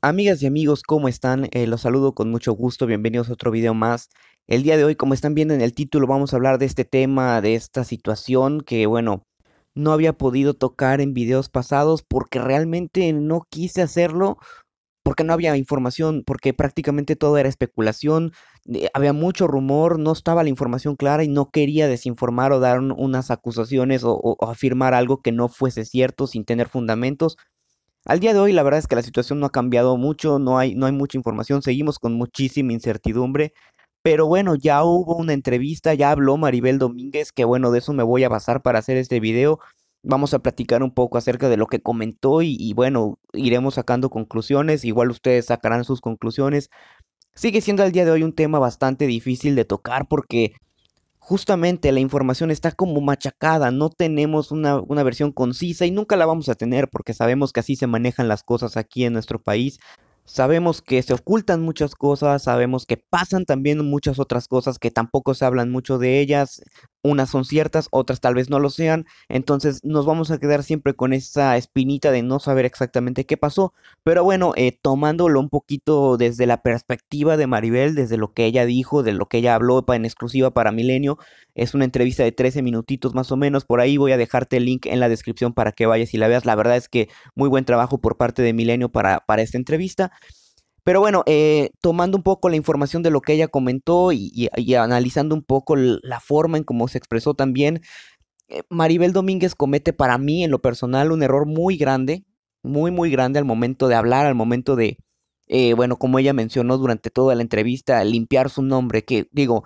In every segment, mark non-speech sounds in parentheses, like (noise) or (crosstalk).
Amigas y amigos, ¿cómo están? Eh, los saludo con mucho gusto, bienvenidos a otro video más. El día de hoy, como están viendo en el título, vamos a hablar de este tema, de esta situación que, bueno, no había podido tocar en videos pasados porque realmente no quise hacerlo, porque no había información, porque prácticamente todo era especulación, eh, había mucho rumor, no estaba la información clara y no quería desinformar o dar unas acusaciones o afirmar algo que no fuese cierto sin tener fundamentos. Al día de hoy la verdad es que la situación no ha cambiado mucho, no hay, no hay mucha información, seguimos con muchísima incertidumbre, pero bueno, ya hubo una entrevista, ya habló Maribel Domínguez, que bueno, de eso me voy a basar para hacer este video. Vamos a platicar un poco acerca de lo que comentó y, y bueno, iremos sacando conclusiones, igual ustedes sacarán sus conclusiones. Sigue siendo al día de hoy un tema bastante difícil de tocar porque justamente la información está como machacada, no tenemos una, versión concisa y nunca la vamos a tener porque sabemos que así se manejan las cosas aquí en nuestro país. Sabemos que se ocultan muchas cosas, sabemos que pasan también muchas otras cosas que tampoco se hablan mucho de ellas unas son ciertas, otras tal vez no lo sean, entonces nos vamos a quedar siempre con esa espinita de no saber exactamente qué pasó, pero bueno, eh, tomándolo un poquito desde la perspectiva de Maribel, desde lo que ella dijo, de lo que ella habló en exclusiva para Milenio, es una entrevista de 13 minutitos más o menos, por ahí voy a dejarte el link en la descripción para que vayas y la veas, la verdad es que muy buen trabajo por parte de Milenio para, para esta entrevista. Pero bueno, eh, tomando un poco la información de lo que ella comentó y, analizando un poco la forma en cómo se expresó también, eh, Maribel Domínguez comete para mí, en lo personal, un error muy grande, muy, muy grande al momento de hablar, al momento de, eh, bueno, como ella mencionó durante toda la entrevista, limpiar su nombre, que digo,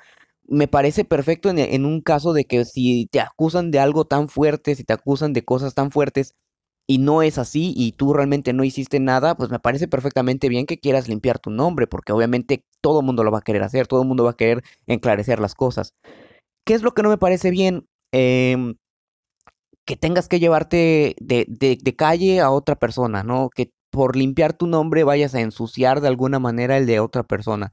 me parece perfecto en, un caso de que si te acusan de algo tan fuerte, si te acusan de cosas tan fuertes, y no es así y tú realmente no hiciste nada, pues me parece perfectamente bien que quieras limpiar tu nombre, porque obviamente todo el mundo lo va a querer hacer, todo el mundo va a querer enclarecer las cosas. ¿Qué es lo que no me parece bien? Em, que tengas que llevarte de, de, calle a otra persona, ¿no? Que por limpiar tu nombre vayas a ensuciar de alguna manera el de otra persona.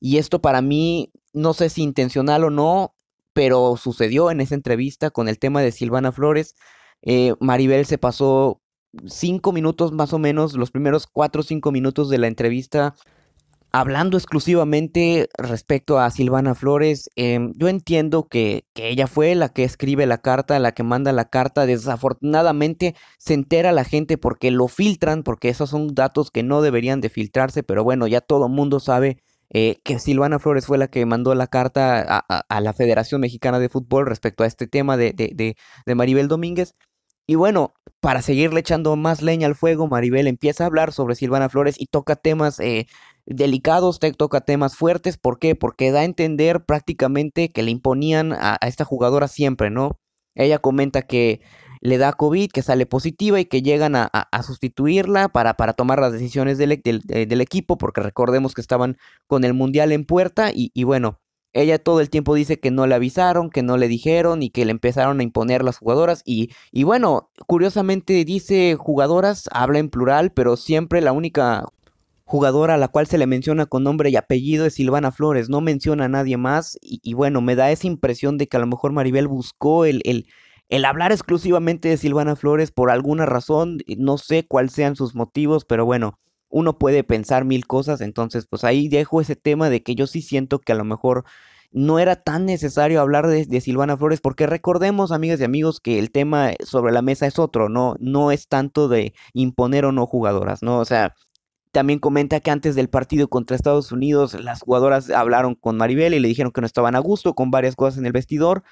Y esto para mí, no sé si intencional o no, pero sucedió en esa entrevista con el tema de Silvana Flores. Eh, Maribel se pasó cinco minutos más o menos, los primeros cuatro o cinco minutos de la entrevista, hablando exclusivamente respecto a Silvana Flores. Em, yo entiendo que, que, ella fue la que escribe la carta, la que manda la carta. Desafortunadamente se entera la gente porque lo filtran, porque esos son datos que no deberían de filtrarse, pero bueno, ya todo mundo sabe eh, que Silvana Flores fue la que mandó la carta a, la Federación Mexicana de Fútbol respecto a este tema de, Maribel Domínguez. Y bueno, para seguirle echando más leña al fuego, Maribel empieza a hablar sobre Silvana Flores y toca temas eh, delicados, toca temas fuertes. ¿Por qué? Porque da a entender prácticamente que le imponían a, a esta jugadora siempre, ¿no? Ella comenta que le da COVID, que sale positiva y que llegan a, sustituirla para, para, tomar las decisiones eh, del, equipo, porque recordemos que estaban con el Mundial en puerta y, bueno, ella todo el tiempo dice que no le avisaron, que no le dijeron y que le empezaron a imponer las jugadoras. Y, y, bueno, curiosamente dice jugadoras, habla en plural, pero siempre la única jugadora a la cual se le menciona con nombre y apellido es Silvana Flores, no menciona a nadie más. Y, y bueno, me da esa impresión de que a lo mejor Maribel buscó el, el hablar exclusivamente de Silvana Flores por alguna razón, no sé cuáles sean sus motivos, pero bueno, uno puede pensar mil cosas, entonces pues ahí dejo ese tema de que yo sí siento que a lo mejor no era tan necesario hablar de, Silvana Flores, porque recordemos, amigas y amigos, que el tema sobre la mesa es otro, ¿no? No es tanto de imponer o no jugadoras, ¿no? O sea, también comenta que antes del partido contra Estados Unidos, las jugadoras hablaron con Maribel y le dijeron que no estaban a gusto con varias cosas en el vestidor.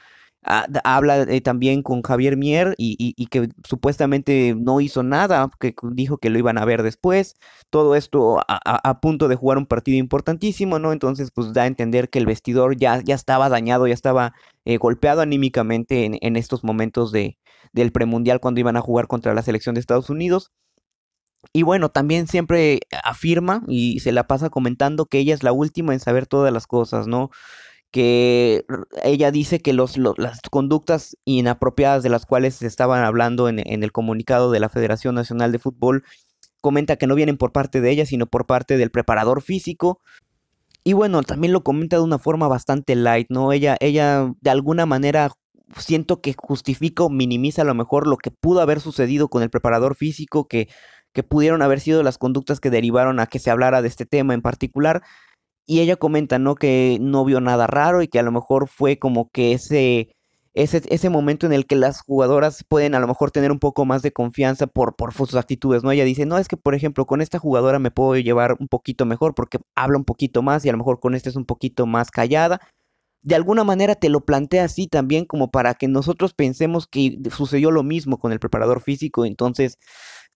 Ah, habla eh, también con Javier Mier y, que supuestamente no hizo nada, que dijo que lo iban a ver después, todo esto a, punto de jugar un partido importantísimo, ¿no? Entonces, pues da a entender que el vestidor ya, ya estaba dañado, ya estaba eh, golpeado anímicamente en, en estos momentos de, del premundial cuando iban a jugar contra la selección de Estados Unidos. Y bueno, también siempre afirma y se la pasa comentando que ella es la última en saber todas las cosas, ¿no? que ella dice que los, las conductas inapropiadas de las cuales se estaban hablando en, el comunicado de la Federación Nacional de Fútbol comenta que no vienen por parte de ella, sino por parte del preparador físico. Y bueno, también lo comenta de una forma bastante light, ¿no? Ella, ella de alguna manera siento que justifica o minimiza a lo mejor lo que pudo haber sucedido con el preparador físico, que, que pudieron haber sido las conductas que derivaron a que se hablara de este tema en particular y ella comenta, ¿no? Que no vio nada raro y que a lo mejor fue como que ese, ese, ese momento en el que las jugadoras pueden a lo mejor tener un poco más de confianza por, por sus actitudes, ¿no? Ella dice, no, es que por ejemplo con esta jugadora me puedo llevar un poquito mejor porque habla un poquito más y a lo mejor con esta es un poquito más callada. De alguna manera te lo plantea así también como para que nosotros pensemos que sucedió lo mismo con el preparador físico, entonces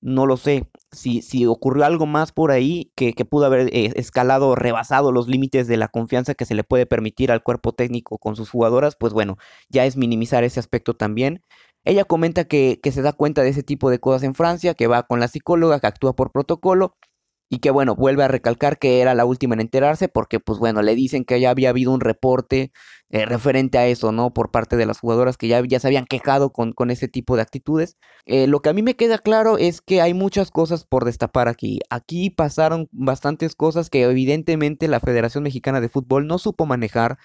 no lo sé. Si, si ocurrió algo más por ahí que, que pudo haber eh, escalado escalado, rebasado los límites de la confianza que se le puede permitir al cuerpo técnico con sus jugadoras, pues bueno, ya es minimizar ese aspecto también. Ella comenta que, que se da cuenta de ese tipo de cosas en Francia, que va con la psicóloga, que actúa por protocolo y que bueno, vuelve a recalcar que era la última en enterarse porque pues bueno, le dicen que ya había habido un reporte eh, referente a eso, ¿no? Por parte de las jugadoras que ya, ya se habían quejado con, con ese tipo de actitudes. Eh, lo que a mí me queda claro es que hay muchas cosas por destapar aquí. Aquí pasaron bastantes cosas que evidentemente la Federación Mexicana de Fútbol no supo manejar.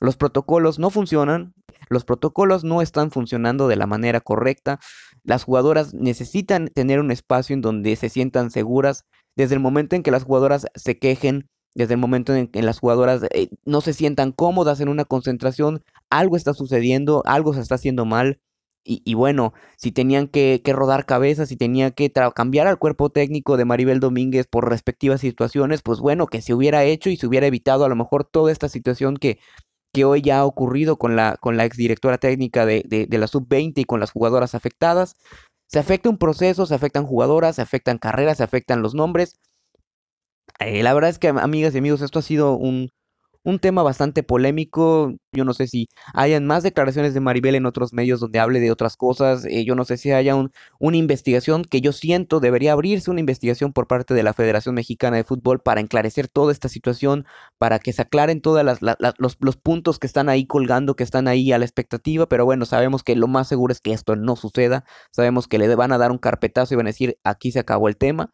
Los protocolos no funcionan, los protocolos no están funcionando de la manera correcta. Las jugadoras necesitan tener un espacio en donde se sientan seguras, desde el momento en que las jugadoras se quejen, desde el momento en que las jugadoras eh, no se sientan cómodas en una concentración, algo está sucediendo, algo se está haciendo mal. Y, bueno, si tenían que, rodar cabezas, si tenían que cambiar al cuerpo técnico de Maribel Domínguez por respectivas situaciones, pues bueno, que se hubiera hecho y se hubiera evitado a lo mejor toda esta situación que, que hoy ya ha ocurrido con la, con la exdirectora técnica de, de la sub-20 y con las jugadoras afectadas. Se afecta un proceso, se afectan jugadoras, se afectan carreras, se afectan los nombres. Eh, la verdad es que, amigas y amigos, esto ha sido un, un tema bastante polémico. Yo no sé si hayan más declaraciones de Maribel en otros medios donde hable de otras cosas. Eh, yo no sé si haya un, una investigación que yo siento debería abrirse una investigación por parte de la Federación Mexicana de Fútbol para enclarecer toda esta situación, para que se aclaren todos los puntos que están ahí colgando, que están ahí a la expectativa. Pero bueno, sabemos que lo más seguro es que esto no suceda. Sabemos que le van a dar un carpetazo y van a decir aquí se acabó el tema.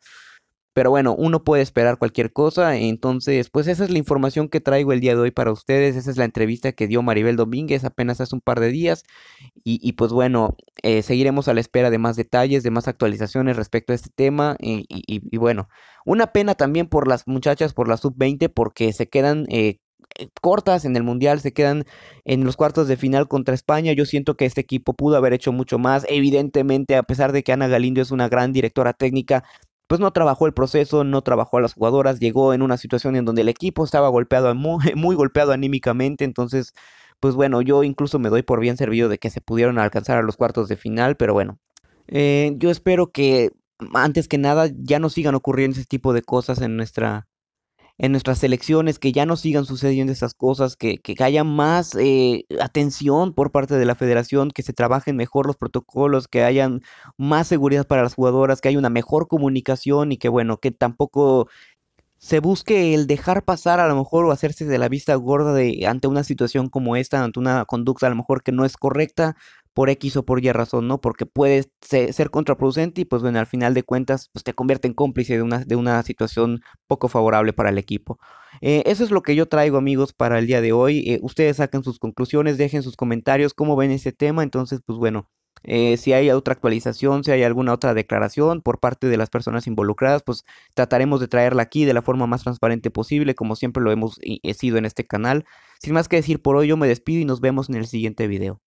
Pero bueno, uno puede esperar cualquier cosa. Entonces, pues esa es la información que traigo el día de hoy para ustedes. Esa es la entrevista que dio Maribel Domínguez apenas hace un par de días. Y, pues bueno, eh, seguiremos a la espera de más detalles, de más actualizaciones respecto a este tema. Y, bueno, una pena también por las muchachas, por la sub-20, porque se quedan... Eh, cortas en el mundial, se quedan en los cuartos de final contra España. Yo siento que este equipo pudo haber hecho mucho más. Evidentemente, a pesar de que Ana Galindo es una gran directora técnica, pues no trabajó el proceso, no trabajó a las jugadoras, llegó en una situación en donde el equipo estaba golpeado, (laughs) muy, golpeado anímicamente, entonces, pues bueno, yo incluso me doy por bien servido de que se pudieron alcanzar a los cuartos de final, pero bueno, eh, yo espero que antes que nada ya no sigan ocurriendo ese tipo de cosas en nuestra en nuestras elecciones, que ya no sigan sucediendo esas cosas, que, que haya más eh, atención por parte de la federación, que se trabajen mejor los protocolos, que hayan más seguridad para las jugadoras, que haya una mejor comunicación y que bueno, que tampoco se busque el dejar pasar a lo mejor o hacerse de la vista gorda de ante una situación como esta, ante una conducta a lo mejor que no es correcta, por X o por Y razón, ¿no? Porque puede ser contraproducente y pues bueno, al final de cuentas pues te convierte en cómplice de una, de una situación poco favorable para el equipo. Eh, eso es lo que yo traigo amigos para el día de hoy. Eh, ustedes saquen sus conclusiones, dejen sus comentarios, cómo ven este tema. Entonces pues bueno, eh, si hay otra actualización, si hay alguna otra declaración por parte de las personas involucradas, pues trataremos de traerla aquí de la forma más transparente posible, como siempre lo hemos sido en este canal. Sin más que decir por hoy, yo me despido y nos vemos en el siguiente video.